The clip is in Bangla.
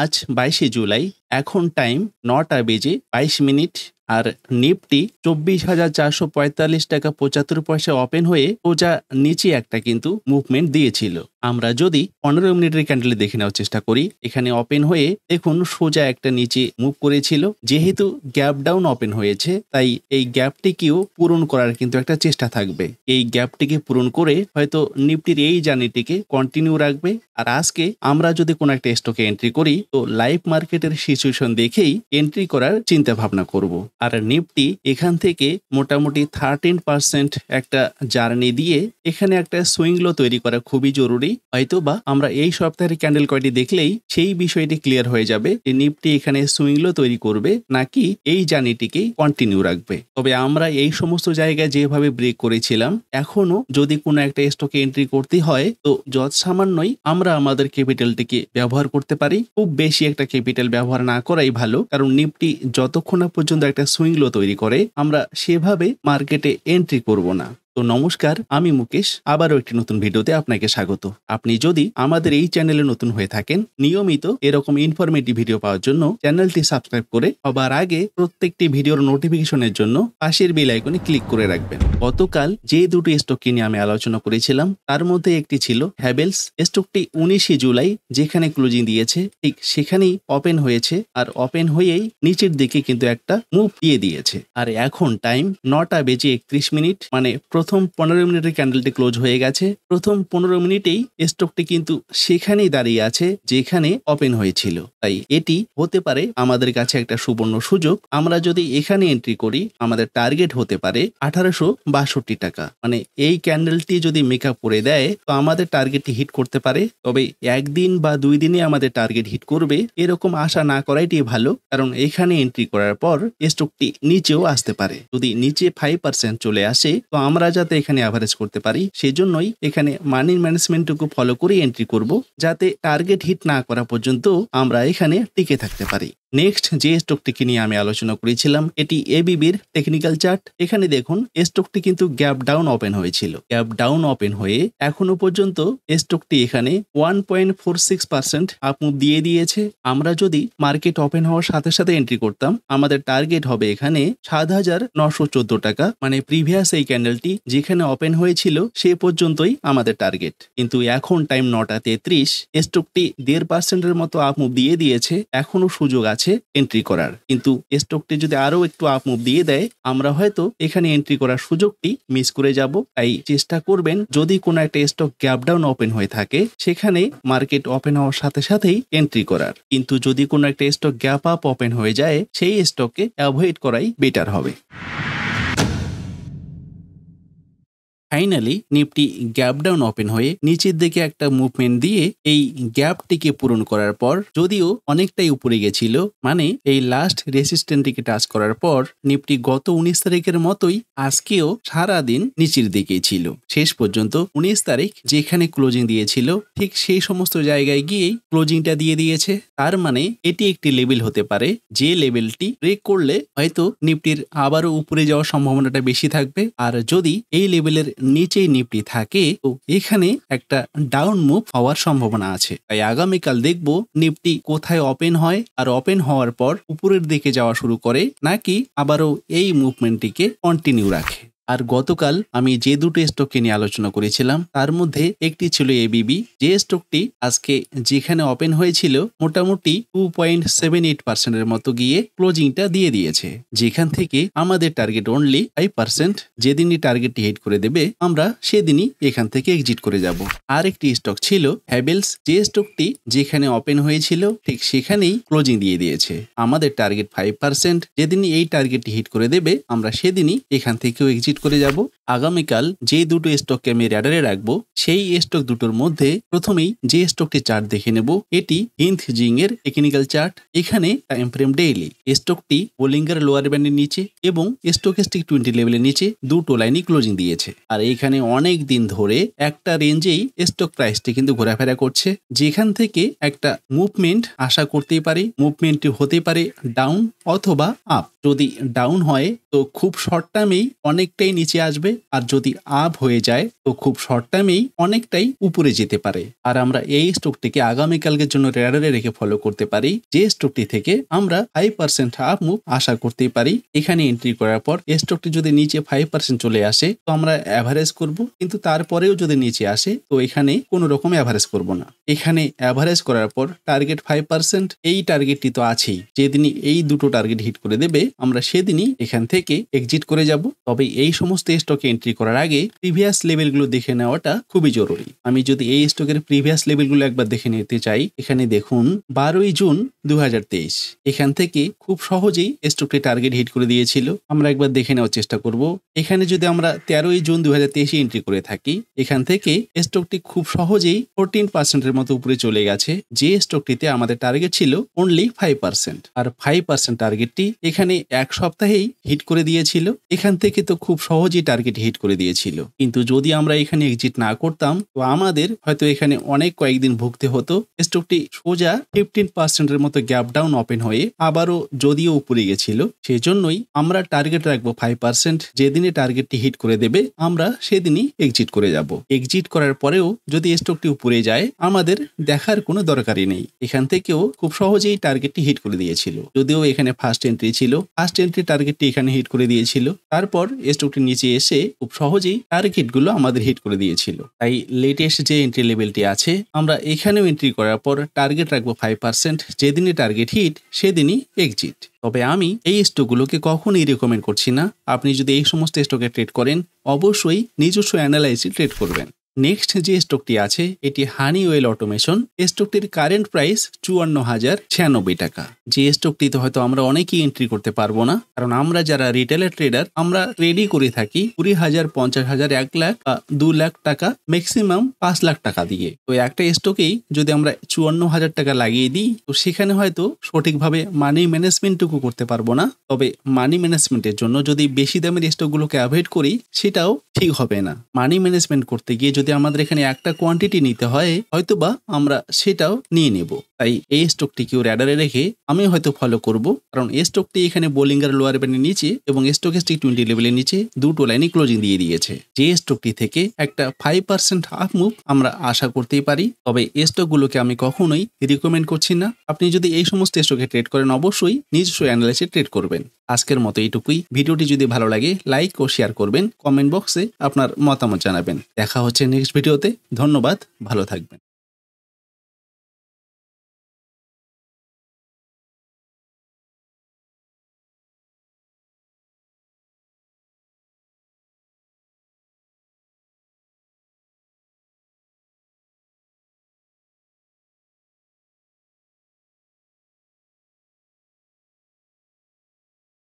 আজ বাইশে জুলাই এখন টাইম নটা বেজে বাইশ মিনিট আর নিফটি চব্বিশ হাজার চারশো পঁয়তাল্লিশ টাকা পঁচাত্তর পয়সা ওপেন হয়ে ওজা নিচে একটা কিন্তু মুভমেন্ট দিয়েছিল আমরা যদি পনেরো মিনিটের ক্যান্ডেলে দেখে নেওয়ার চেষ্টা করি এখানে ওপেন হয়ে দেখুন সোজা একটা নিচে মুভ করেছিল যেহেতু গ্যাপ ডাউন ওপেন হয়েছে তাই এই গ্যাপটিকেও পূরণ করার কিন্তু একটা চেষ্টা থাকবে এই গ্যাপটিকে পূরণ করে হয়তো নিফটির এই জার্নিটিকে কন্টিনিউ রাখবে আর আজকে আমরা যদি কোনো একটা স্টকে এন্ট্রি করি তো লাইভ মার্কেটের সিচুয়েশন দেখেই এন্ট্রি করার চিন্তা ভাবনা করবো আর নিফটি এখান থেকে মোটামুটি থার্টিন পার্সেন্ট একটা জার্নি দিয়ে এখানে একটা সুইংলো তৈরি করা খুবই জরুরি হয়তো বা আমরা এই সপ্তাহের ক্যান্ডেল কয়টি দেখলেই সেই বিষয়টি ক্লিয়ার হয়ে যাবে যে নিফটি এখানে সুইংলো তৈরি করবে নাকি এই জার্নিটিকেই কন্টিনিউ রাখবে তবে আমরা এই সমস্ত জায়গায় যেভাবে ব্রেক করেছিলাম এখনো যদি কোনো একটা স্টকে এন্ট্রি করতে হয় তো যত সামান্যই আমরা আমাদের ক্যাপিটালটিকে ব্যবহার করতে পারি খুব বেশি একটা ক্যাপিটাল ব্যবহার না করাই ভালো কারণ নিফটি যতক্ষণ না পর্যন্ত একটা একটা সুইংলো তৈরি করে আমরা সেভাবে মার্কেটে এন্ট্রি করব না তো নমস্কার আমি মুকেশ আবারও একটি নতুন ভিডিওতে আপনাকে স্বাগত আপনি যদি আমাদের এই চ্যানেলে নতুন হয়ে থাকেন নিয়মিত এরকম ইনফরমেটিভ ভিডিও পাওয়ার জন্য চ্যানেলটি সাবস্ক্রাইব করে সবার আগে প্রত্যেকটি ভিডিওর নোটিফিকেশনের জন্য পাশের বেল আইকনে ক্লিক করে রাখবেন গতকাল যে দুটি স্টককে নিয়ে আমি আলোচনা করেছিলাম তার মধ্যে একটি ছিল হ্যাভেলস স্টকটি উনিশে জুলাই যেখানে ক্লোজিং দিয়েছে ঠিক সেখানেই ওপেন হয়েছে আর ওপেন হয়েই নিচের দিকে কিন্তু একটা মুভ দিয়ে দিয়েছে আর এখন টাইম নটা বেজে একত্রিশ মিনিট মানে প্রথম পনেরো মিনিটে ক্যান্ডেলটি ক্লোজ হয়ে গেছে প্রথম পনেরো মিনিটেই স্টকটি কিন্তু সেখানেই দাঁড়িয়ে আছে যেখানে ওপেন হয়েছিল তাই এটি হতে পারে আমাদের কাছে একটা সুবর্ণ সুযোগ আমরা যদি এখানে এন্ট্রি করি আমাদের টার্গেট হতে পারে আঠারোশো বাষট্টি টাকা মানে এই ক্যান্ডেলটি যদি মেক আপ করে দেয় তো আমাদের টার্গেটটি হিট করতে পারে তবে একদিন বা দুই দিনে আমাদের টার্গেট হিট করবে এরকম আশা না করাইটি ভালো কারণ এখানে এন্ট্রি করার পর স্টকটি নিচেও আসতে পারে যদি নিচে ফাইভ পার্সেন্ট চলে আসে তো আমরা যাতে এখানে অ্যাভারেজ করতে পারি সেই জন্যই এখানে মানি ম্যানেজমেন্টটুকু ফলো করে এন্ট্রি করব যাতে টার্গেট হিট না করা পর্যন্ত আমরা এখানে টিকে থাকতে পারি নেক্সট যে স্টকটিকে নিয়ে আমি আলোচনা করেছিলাম এটি এবিবির টেকনিক্যাল চার্ট এখানে দেখুন স্টকটি কিন্তু গ্যাপ ডাউন ওপেন হয়েছিল গ্যাপ ডাউন ওপেন হয়ে এখনো পর্যন্ত স্টকটি এখানে one point four six percent দিয়ে দিয়েছে আমরা যদি মার্কেট ওপেন হওয়ার সাথে সাথে এন্ট্রি করতাম আমাদের টার্গেট হবে এখানে সাত হাজার নশো চোদ্দ টাকা মানে প্রিভিয়াস এই ক্যান্ডেলটি যেখানে ওপেন হয়েছিল সে পর্যন্তই আমাদের টার্গেট কিন্তু এখন টাইম নটা তেত্রিশ স্টকটি দেড় পার্সেন্টের মতো আপমুভ দিয়ে দিয়েছে এখনো সুযোগ আছে হচ্ছে এন্ট্রি করার কিন্তু স্টকটি যদি আরো একটু আপ মুভ দিয়ে দেয় আমরা হয়তো এখানে এন্ট্রি করার সুযোগটি মিস করে যাব তাই চেষ্টা করবেন যদি কোনো একটা স্টক গ্যাপ ডাউন ওপেন হয়ে থাকে সেখানে মার্কেট ওপেন হওয়ার সাথে সাথেই এন্ট্রি করার কিন্তু যদি কোনো একটা স্টক গ্যাপ আপ ওপেন হয়ে যায় সেই স্টককে অ্যাভয়েড করাই বেটার হবে finally Nifty gap down open হয়ে নিচের দিকে একটা মুভমেন্ট দিয়ে এই গ্যাপটিকে পূরণ করার পর যদিও অনেকটাই উপরে গেছিল মানে এই লাস্ট রেসিস্ট্যান্টটিকে টাচ করার পর নিপটি গত উনিশ তারিখের মতোই আজকেও সারা দিন নিচের দিকেই ছিল শেষ পর্যন্ত উনিশ তারিখ যেখানে ক্লোজিং দিয়েছিল ঠিক সেই সমস্ত জায়গায় গিয়েই ক্লোজিংটা দিয়ে দিয়েছে তার মানে এটি একটি লেভেল হতে পারে যে লেভেলটি ব্রেক করলে হয়তো নিপটির আবারও উপরে যাওয়ার সম্ভাবনাটা বেশি থাকবে আর যদি এই লেভেলের নিচেই নিপটি থাকে তো এখানে একটা ডাউন মুভ হওয়ার সম্ভাবনা আছে তাই আগামীকাল দেখব নিপটি কোথায় ওপেন হয় আর ওপেন হওয়ার পর উপরের দিকে যাওয়া শুরু করে নাকি আবারও এই মুভমেন্টটিকে কন্টিনিউ রাখে আর গতকাল আমি যে দুটো স্টককে নিয়ে আলোচনা করেছিলাম তার মধ্যে একটি ছিল এবিবি যে স্টকটি আজকে যেখানে ওপেন হয়েছিল মোটামুটি টু পয়েন্ট সেভেন এইট পার্সেন্টের মতো গিয়ে ক্লোজিংটা দিয়ে দিয়েছে যেখান থেকে আমাদের টার্গেট অনলি ফাইভ পার্সেন্ট যেদিনই টার্গেটটি হিট করে দেবে আমরা সেদিনই এখান থেকে এক্সিট করে যাব আর একটি স্টক ছিল হ্যাভেলস যে স্টকটি যেখানে ওপেন হয়েছিল ঠিক সেখানেই ক্লোজিং দিয়ে দিয়েছে আমাদের টার্গেট ফাইভ পার্সেন্ট যেদিনই এই টার্গেটটি হিট করে দেবে আমরা সেদিনই এখান থেকেও এক্সিট ভিজিট করে যাব আগামীকাল যে দুটো স্টককে আমি র্যাডারে রাখবো সেই স্টক দুটোর মধ্যে প্রথমেই যে স্টকটি চার্ট দেখে নেব এটি হিন্দ জিং এর টেকনিক্যাল চার্ট এখানে টাইম ফ্রেম ডেইলি স্টকটি ওলিঙ্গার লোয়ার ব্যান্ডের নিচে এবং স্টকস্টিক টোয়েন্টি লেভেলের নিচে দুটো লাইনই ক্লোজিং দিয়েছে আর এখানে অনেক দিন ধরে একটা রেঞ্জেই স্টক প্রাইসটি কিন্তু ঘোরাফেরা করছে যেখান থেকে একটা মুভমেন্ট আশা করতেই পারে মুভমেন্টটি হতে পারে ডাউন অথবা আপ যদি ডাউন হয় তো খুব শর্ট টার্মেই অনেকটাই নিচে আসবে আর যদি আপ হয়ে যায় তো খুব শর্ট টাইমেই অনেকটাই উপরে যেতে পারে আর আমরা এই স্টকটিকে আগামীকালকের জন্য রেডারে রেখে ফলো করতে পারি যে স্টকটি থেকে আমরা ফাইভ পার্সেন্ট আপ মুভ আশা করতে পারি এখানে এন্ট্রি করার পর স্টকটি যদি নিচে ফাইভ পার্সেন্ট চলে আসে তো আমরা অ্যাভারেজ করব কিন্তু তারপরেও যদি নিচে আসে তো এখানে কোনো রকম অ্যাভারেজ করব না এখানে অ্যাভারেজ করার পর টার্গেট ফাইভ পার্সেন্ট এই টার্গেটটি তো আছেই যেদিনই এই দুটো টার্গেট হিট করে দেবে আমরা সেদিনই এখান থেকে এক্সিট করে যাব তবে এই সমস্ত স্টক স্টকে এন্ট্রি করার আগে প্রিভিয়াস লেভেলগুলো দেখে নেওয়াটা খুবই জরুরি আমি যদি এই স্টকের প্রিভিয়াস লেভেলগুলো একবার দেখে নিতে চাই এখানে দেখুন বারোই জুন দু এখান থেকে খুব সহজেই স্টকটি টার্গেট হিট করে দিয়েছিল আমরা একবার দেখে নেওয়ার চেষ্টা করব এখানে যদি আমরা তেরোই জুন দু এন্ট্রি করে থাকি এখান থেকে স্টকটি খুব সহজেই ফোরটিন পার্সেন্টের মতো উপরে চলে গেছে যে স্টকটিতে আমাদের টার্গেট ছিল অনলি ফাইভ পার্সেন্ট আর ফাইভ পার্সেন্ট টার্গেটটি এখানে এক সপ্তাহেই হিট করে দিয়েছিল এখান থেকে তো খুব সহজেই টার্গেট এক্সিট হিট করে দিয়েছিল কিন্তু যদি আমরা এখানে এক্সিট না করতাম তো আমাদের হয়তো এখানে অনেক কয়েকদিন ভুগতে হতো স্টকটি সোজা ফিফটিন পার্সেন্টের মতো গ্যাপ ডাউন ওপেন হয়ে আবারও যদিও উপরে গেছিল সেজন্যই আমরা টার্গেট রাখবো ফাইভ পার্সেন্ট যেদিনে টার্গেটটি হিট করে দেবে আমরা সেদিনই এক্সিট করে যাব এক্সিট করার পরেও যদি স্টকটি উপরে যায় আমাদের দেখার কোনো দরকারই নেই এখান থেকেও খুব সহজেই টার্গেটটি হিট করে দিয়েছিল যদিও এখানে ফার্স্ট এন্ট্রি ছিল ফার্স্ট এন্ট্রি টার্গেটটি এখানে হিট করে দিয়েছিল তারপর স্টকটি নিচে এসে খুব সহজেই টার্গেট গুলো আমাদের হিট করে দিয়েছিল তাই লেটেস্ট যে এন্ট্রি লেভেলটি আছে আমরা এখানেও এন্ট্রি করার পর টার্গেট রাখবো ফাইভ পার্সেন্ট যেদিনই টার্গেট হিট সেদিনই এক্সিট তবে আমি এই স্টকগুলোকে কখনই রেকমেন্ড করছি না আপনি যদি এই সমস্ত স্টকে ট্রেড করেন অবশ্যই নিজস্ব অ্যানালাইসি ট্রেড করবেন নেক্সট যে স্টকটি আছে এটি হানি ওয়েল অটোমেশন স্টকটির কারেন্ট প্রাইস চুয়ান্ন হাজার ছিয়ানব্বই টাকা যে স্টকটিতে হয়তো আমরা অনেকেই এন্ট্রি করতে পারবো না কারণ আমরা যারা রিটেলের ট্রেডার আমরা রেডি করে থাকি কুড়ি হাজার পঞ্চাশ হাজার এক লাখ বা দু লাখ টাকা ম্যাক্সিমাম পাঁচ লাখ টাকা দিয়ে তো একটা স্টকেই যদি আমরা চুয়ান্ন হাজার টাকা লাগিয়ে দিই তো সেখানে হয়তো সঠিকভাবে মানি ম্যানেজমেন্টটুকু করতে পারবো না তবে মানি ম্যানেজমেন্টের জন্য যদি বেশি দামের স্টকগুলোকে অ্যাভয়েড করি সেটাও ঠিক হবে না মানি ম্যানেজমেন্ট করতে গিয়ে যদি যদি আমাদের এখানে একটা কোয়ান্টিটি নিতে হয় হয়তোবা আমরা সেটাও নিয়ে নেব তাই এই স্টকটিকেও র্যাডারে রেখে আমি হয়তো ফলো করব কারণ এই স্টকটি এখানে বোলিংয়ের লোয়ার ব্যান্ডের নিচে এবং স্টকস্টিক টোয়েন্টি লেভেলের নিচে দুটো লাইনে ক্লোজিং দিয়ে দিয়েছে যে স্টকটি থেকে একটা ফাইভ পার্সেন্ট হাফ মুভ আমরা আশা করতেই পারি তবে এই স্টকগুলোকে আমি কখনোই রিকমেন্ড করছি না আপনি যদি এই সমস্ত স্টকে ট্রেড করেন অবশ্যই নিজস্ব অ্যানালাইসে ট্রেড করবেন আজকের মতো এইটুকুই ভিডিওটি যদি ভালো লাগে লাইক ও শেয়ার করবেন কমেন্ট বক্সে আপনার মতামত জানাবেন দেখা হচ্ছে নেক্সট ভিডিওতে ধন্যবাদ ভালো থাকবেন